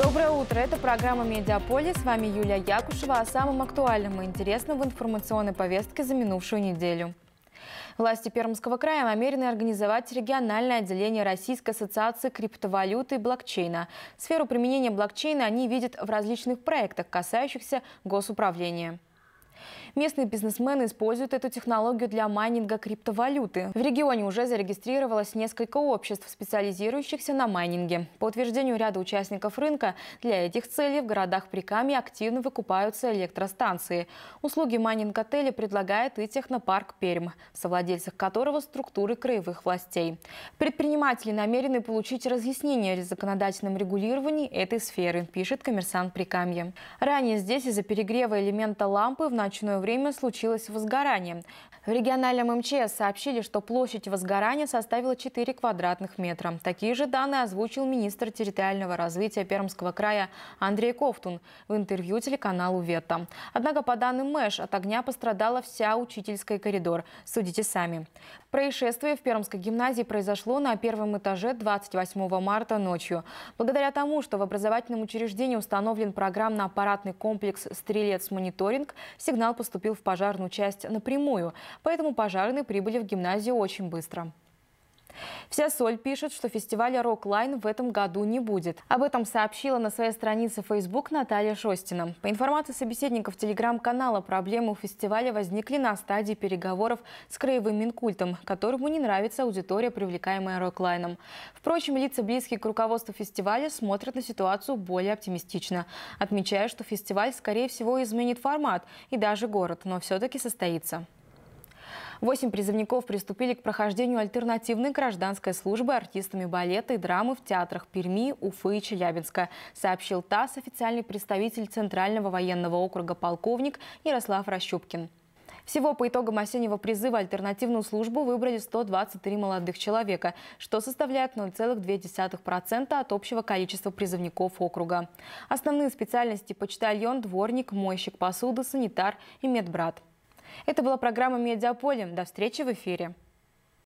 Доброе утро. Это программа Медиаполис. С вами Юлия Якушева о самом актуальном и интересном в информационной повестке за минувшую неделю. Власти Пермского края намерены организовать региональное отделение Российской ассоциации криптовалюты и блокчейна. Сферу применения блокчейна они видят в различных проектах, касающихся госуправления. Местные бизнесмены используют эту технологию для майнинга криптовалюты. В регионе уже зарегистрировалось несколько обществ, специализирующихся на майнинге. По утверждению ряда участников рынка, для этих целей в городах Прикамье активно выкупаются электростанции. Услуги майнинг-отеля предлагает и технопарк Пермь, в совладельцах которого структуры краевых властей. Предприниматели намерены получить разъяснение о законодательном регулировании этой сферы, пишет коммерсант Прикамье. Ранее здесь из-за перегрева элемента лампы в ночь ночное время случилось возгорание. В региональном МЧС сообщили, что площадь возгорания составила 4 квадратных метра. Такие же данные озвучил министр территориального развития Пермского края Андрей Ковтун в интервью телеканалу «Вета». Однако, по данным МЭШ, от огня пострадала вся учительская коридор. Судите сами. Происшествие в Пермской гимназии произошло на первом этаже 28 марта ночью. Благодаря тому, что в образовательном учреждении установлен программно-аппаратный комплекс «Стрелец-мониторинг», сигнал поступил в пожарную часть напрямую, поэтому пожарные прибыли в гимназию очень быстро. Вся соль пишет, что фестиваля «Роклайн» в этом году не будет. Об этом сообщила на своей странице Facebook Наталья Шостина. По информации собеседников телеграм-канала, проблемы у фестиваля возникли на стадии переговоров с краевым Минкультом, которому не нравится аудитория, привлекаемая «Роклайном». Впрочем, лица близкие к руководству фестиваля смотрят на ситуацию более оптимистично, отмечая, что фестиваль, скорее всего, изменит формат и даже город, но все-таки состоится. Восемь призывников приступили к прохождению альтернативной гражданской службы артистами балета и драмы в театрах Перми, Уфы и Челябинска, сообщил ТАСС официальный представитель Центрального военного округа полковник Ярослав Рощупкин. Всего по итогам осеннего призыва альтернативную службу выбрали 123 молодых человека, что составляет 0,2% от общего количества призывников округа. Основные специальности – почтальон, дворник, мойщик посуды, санитар и медбрат. Это была программа «Медиаполем». До встречи в эфире.